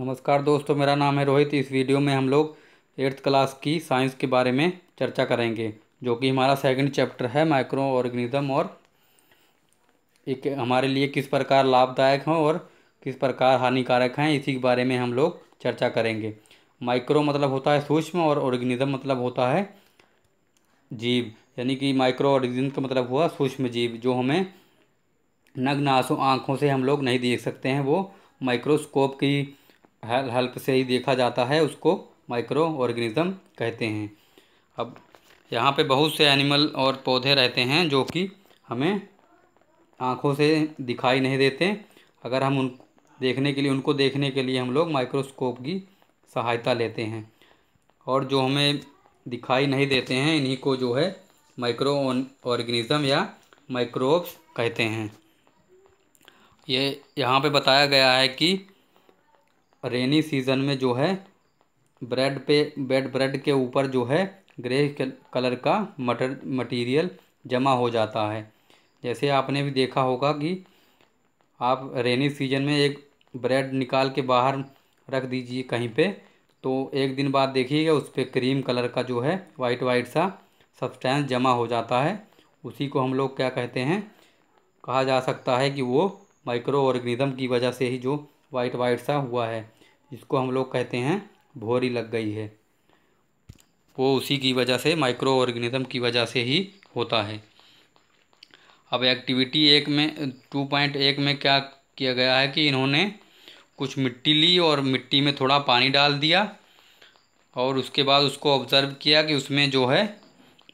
नमस्कार दोस्तों मेरा नाम है रोहित इस वीडियो में हम लोग एट्थ क्लास की साइंस के बारे में चर्चा करेंगे जो कि हमारा सेकंड चैप्टर है माइक्रो ऑर्गेनिज्म और एक हमारे लिए किस प्रकार लाभदायक हैं और किस प्रकार हानिकारक हैं इसी के बारे में हम लोग चर्चा करेंगे माइक्रो मतलब होता है सूक्ष्म और ऑर्गेनिज्म मतलब होता है जीव यानी कि माइक्रो ऑर्गेनिज्म का मतलब हुआ सूक्ष्म जीव जो हमें नग्न आंसू आँखों से हम लोग नहीं देख सकते हैं वो माइक्रोस्कोप की हेल्प से ही देखा जाता है उसको माइक्रो ऑर्गेनिज़म कहते हैं अब यहाँ पे बहुत से एनिमल और पौधे रहते हैं जो कि हमें आँखों से दिखाई नहीं देते अगर हम उन देखने के लिए उनको देखने के लिए हम लोग माइक्रोस्कोप की सहायता लेते हैं और जो हमें दिखाई नहीं देते हैं इन्हीं को जो है माइक्रो ऑर्गेनिज़म या माइक्रोब्स कहते हैं ये यहाँ पे बताया गया है कि रेनी सीज़न में जो है ब्रेड पे बेड ब्रेड के ऊपर जो है ग्रे कलर का मटर मटीरियल जमा हो जाता है जैसे आपने भी देखा होगा कि आप रेनी सीजन में एक ब्रेड निकाल के बाहर रख दीजिए कहीं पे तो एक दिन बाद देखिएगा उस पर क्रीम कलर का जो है वाइट वाइट सा सब्सटेंस जमा हो जाता है उसी को हम लोग क्या कहते हैं कहा जा सकता है कि वो माइक्रो ऑर्गेनिज्म की वजह से ही जो वाइट वाइट सा हुआ है इसको हम लोग कहते हैं भोरी लग गई है वो उसी की वजह से माइक्रो ऑर्गेनिज्म की वजह से ही होता है अब एक्टिविटी एक में टू पॉइंट एक में क्या किया गया है कि इन्होंने कुछ मिट्टी ली और मिट्टी में थोड़ा पानी डाल दिया और उसके बाद उसको ऑब्ज़र्व किया कि उसमें जो है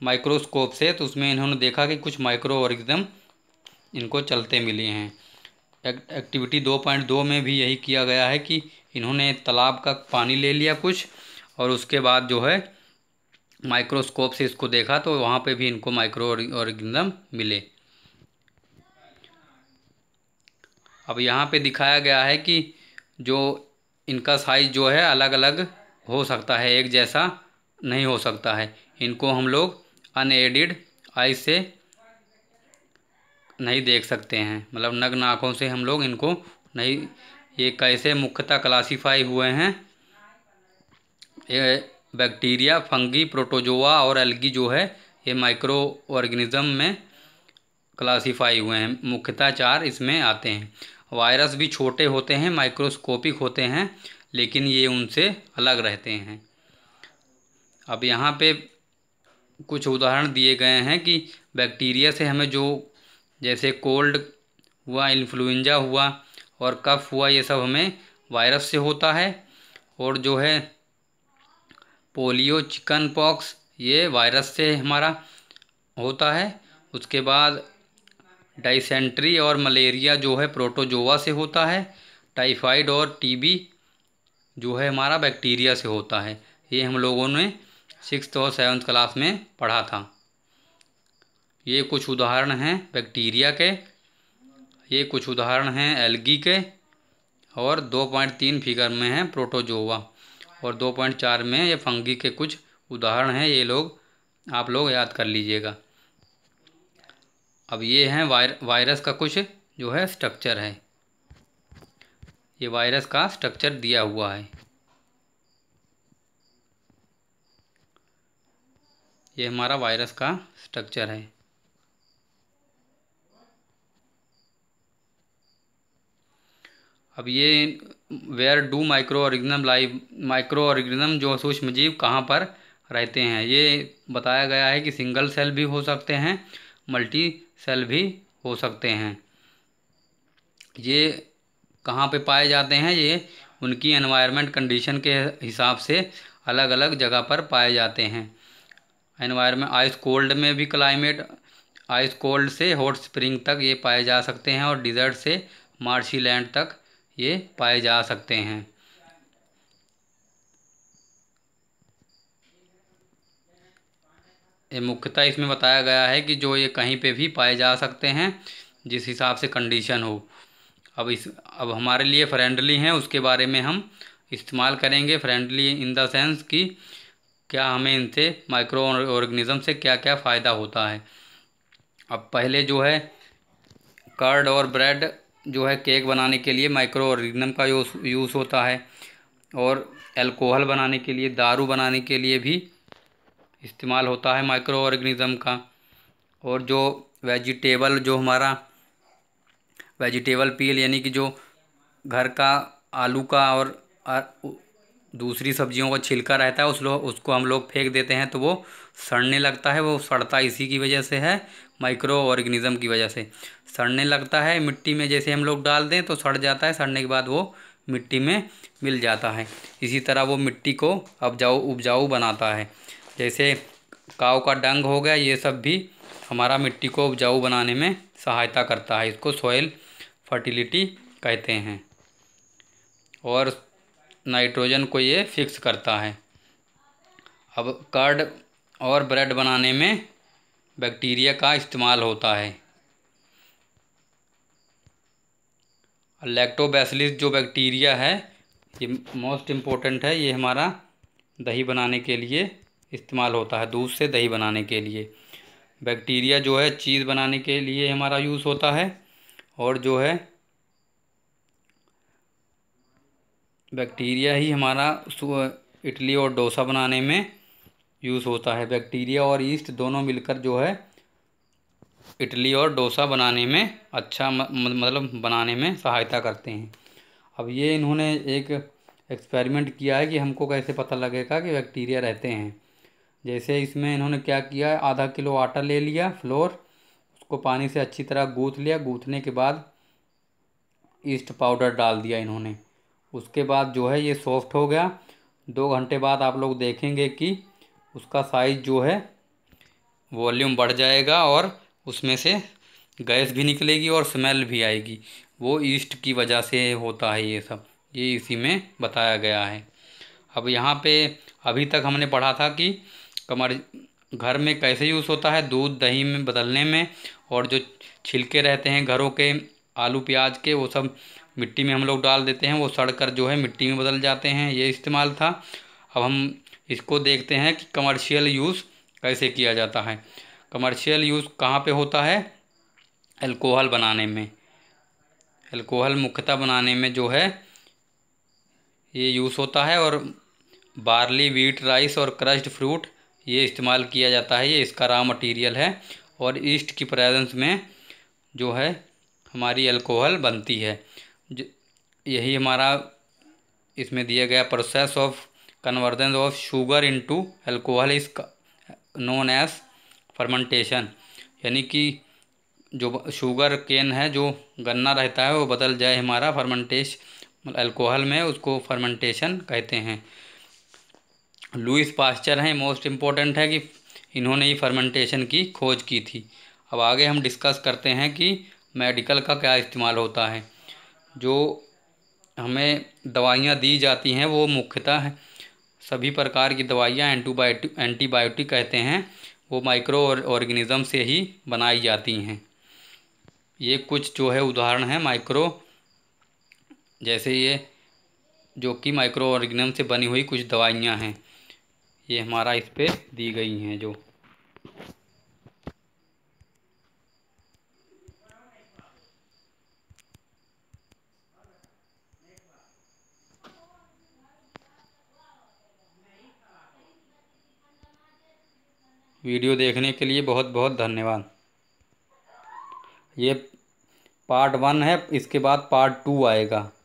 माइक्रोस्कोप से तो उसमें इन्होंने देखा कि कुछ माइक्रो ऑर्गेनिज्म इनको चलते मिले हैं एक्टिविटी 2.2 में भी यही किया गया है कि इन्होंने तालाब का पानी ले लिया कुछ और उसके बाद जो है माइक्रोस्कोप से इसको देखा तो वहाँ पे भी इनको माइक्रो ऑर्गेनिज्म मिले अब यहाँ पे दिखाया गया है कि जो इनका साइज़ जो है अलग अलग हो सकता है एक जैसा नहीं हो सकता है इनको हम लोग अनएडिड आई से नहीं देख सकते हैं मतलब नग्न आँखों से हम लोग इनको नहीं ये कैसे मुख्यतः क्लासीफाई हुए हैं ये बैक्टीरिया फंगी प्रोटोजोआ और एल्गी जो है ये माइक्रो ऑर्गेनिज़म में क्लासीफाई हुए हैं मुख्यतः चार इसमें आते हैं वायरस भी छोटे होते हैं माइक्रोस्कोपिक होते हैं लेकिन ये उनसे अलग रहते हैं अब यहाँ पे कुछ उदाहरण दिए गए हैं कि बैक्टीरिया से हमें जो जैसे कोल्ड हुआ इन्फ्लुंजा हुआ और कफ हुआ ये सब हमें वायरस से होता है और जो है पोलियो चिकन पॉक्स ये वायरस से हमारा होता है उसके बाद डाइसेंट्री और मलेरिया जो है प्रोटोजोवा से होता है टाइफाइड और टीबी जो है हमारा बैक्टीरिया से होता है ये हम लोगों ने सिक्स और सेवन्थ क्लास में पढ़ा था ये कुछ उदाहरण हैं बैक्टीरिया के ये कुछ उदाहरण हैं एल्गी के और 2.3 फिगर में हैं प्रोटोजोवा और 2.4 में ये फंगी के कुछ उदाहरण हैं ये लोग आप लोग याद कर लीजिएगा अब ये हैं वायर वायरस का कुछ जो है स्ट्रक्चर है ये वायरस का स्ट्रक्चर दिया हुआ है ये हमारा वायरस का स्ट्रक्चर है अब ये where do microorganism live microorganism जो सूक्ष्म जीव कहाँ पर रहते हैं ये बताया गया है कि सिंगल सेल भी हो सकते हैं मल्टी सेल भी हो सकते हैं ये कहाँ पे पाए जाते हैं ये उनकी एनवायरनमेंट कंडीशन के हिसाब से अलग अलग जगह पर पाए जाते हैं एनवायरनमेंट आइस कोल्ड में भी क्लाइमेट आइस कोल्ड से हॉट स्प्रिंग तक ये पाए जा सकते हैं और डिज़र्ट से मार्शी लैंड तक ये पाए जा सकते हैं ये मुख्यतः इसमें बताया गया है कि जो ये कहीं पे भी पाए जा सकते हैं जिस हिसाब से कंडीशन हो अब इस अब हमारे लिए फ्रेंडली हैं उसके बारे में हम इस्तेमाल करेंगे फ्रेंडली इन द सेंस कि क्या हमें इनसे माइक्रो ऑर्गेनिज़म से क्या क्या फ़ायदा होता है अब पहले जो है कर्ड और ब्रेड जो है केक बनाने के लिए माइक्रो ऑर्गेनम का यूज़ यूज़ होता है और एल्कोहल बनाने के लिए दारू बनाने के लिए भी इस्तेमाल होता है माइक्रो ऑर्गेनिज़म का और जो वेजिटेबल जो हमारा वेजिटेबल पील यानी कि जो घर का आलू का और दूसरी सब्जियों का छिलका रहता है उस लोग उसको हम लोग फेंक देते हैं तो वो सड़ने लगता है वो सड़ता इसी की वजह से है माइक्रो ऑर्गेनिज़म की वजह से सड़ने लगता है मिट्टी में जैसे हम लोग डाल दें तो सड़ जाता है सड़ने के बाद वो मिट्टी में मिल जाता है इसी तरह वो मिट्टी को उपजाऊ उपजाऊ बनाता है जैसे काव का डंग हो गया ये सब भी हमारा मिट्टी को उपजाऊ बनाने में सहायता करता है इसको सॉइल फर्टिलिटी कहते हैं और नाइट्रोजन को ये फिक्स करता है अब कर्ड और ब्रेड बनाने में बैक्टीरिया का इस्तेमाल होता है लैक्टोबैसिलिस जो बैक्टीरिया है ये मोस्ट इम्पोर्टेंट है ये हमारा दही बनाने के लिए इस्तेमाल होता है दूध से दही बनाने के लिए बैक्टीरिया जो है चीज़ बनाने के लिए हमारा यूज़ होता है और जो है बैक्टीरिया ही हमारा इडली और डोसा बनाने में यूज़ होता है बैक्टीरिया और ईस्ट दोनों मिलकर जो है इडली और डोसा बनाने में अच्छा मतलब बनाने में सहायता करते हैं अब ये इन्होंने एक एक्सपेरिमेंट किया है कि हमको कैसे पता लगेगा कि बैक्टीरिया रहते हैं जैसे इसमें इन्होंने क्या किया आधा किलो आटा ले लिया फ्लोर उसको पानी से अच्छी तरह गूँथ लिया गूँथने के बाद ईस्ट पाउडर डाल दिया इन्होंने उसके बाद जो है ये सॉफ्ट हो गया दो घंटे बाद आप लोग देखेंगे कि उसका साइज़ जो है वॉल्यूम बढ़ जाएगा और उसमें से गैस भी निकलेगी और स्मेल भी आएगी वो ईस्ट की वजह से होता है ये सब ये इसी में बताया गया है अब यहाँ पे अभी तक हमने पढ़ा था कि कमर घर में कैसे यूज़ होता है दूध दही में बदलने में और जो छिलके रहते हैं घरों के आलू प्याज के वो सब मिट्टी में हम लोग डाल देते हैं वो सड़ कर जो है मिट्टी में बदल जाते हैं ये इस्तेमाल था अब हम इसको देखते हैं कि कमर्शियल यूज़ कैसे किया जाता है कमर्शियल यूज़ कहाँ पे होता है अल्कोहल बनाने में अल्कोहल मुख्यतः बनाने में जो है ये यूज़ होता है और बार्ली वीट राइस और क्रश्ड फ्रूट ये इस्तेमाल किया जाता है ये इसका रॉ मटेरियल है और ईस्ट की प्रेजेंस में जो है हमारी अल्कोहल बनती है यही हमारा इसमें दिया गया process of convergence of sugar into alcohol is known as fermentation यानी कि जो शुगर केन है जो गन्ना रहता है वो बदल जाए हमारा फर्मेंटेश मतलब अल्कोहल में उसको फर्मेंटेशन कहते हैं लुइस पास्चर हैं मोस्ट इम्पोर्टेंट है कि इन्होंने ही फर्मेंटेशन की खोज की थी अब आगे हम डिस्कस करते हैं कि मेडिकल का क्या इस्तेमाल होता है जो हमें दवाइयाँ दी जाती हैं वो मुख्यतः है। सभी प्रकार की दवाइयाँ एंटीबायोटिक एंटीबायोटिक कहते हैं वो माइक्रो ऑर्गेनिज़म से ही बनाई जाती हैं ये कुछ जो है उदाहरण है माइक्रो जैसे ये जो कि माइक्रो ऑर्गेनिज्म से बनी हुई कुछ दवाइयाँ हैं ये हमारा इस पर दी गई हैं जो वीडियो देखने के लिए बहुत बहुत धन्यवाद ये पार्ट वन है इसके बाद पार्ट टू आएगा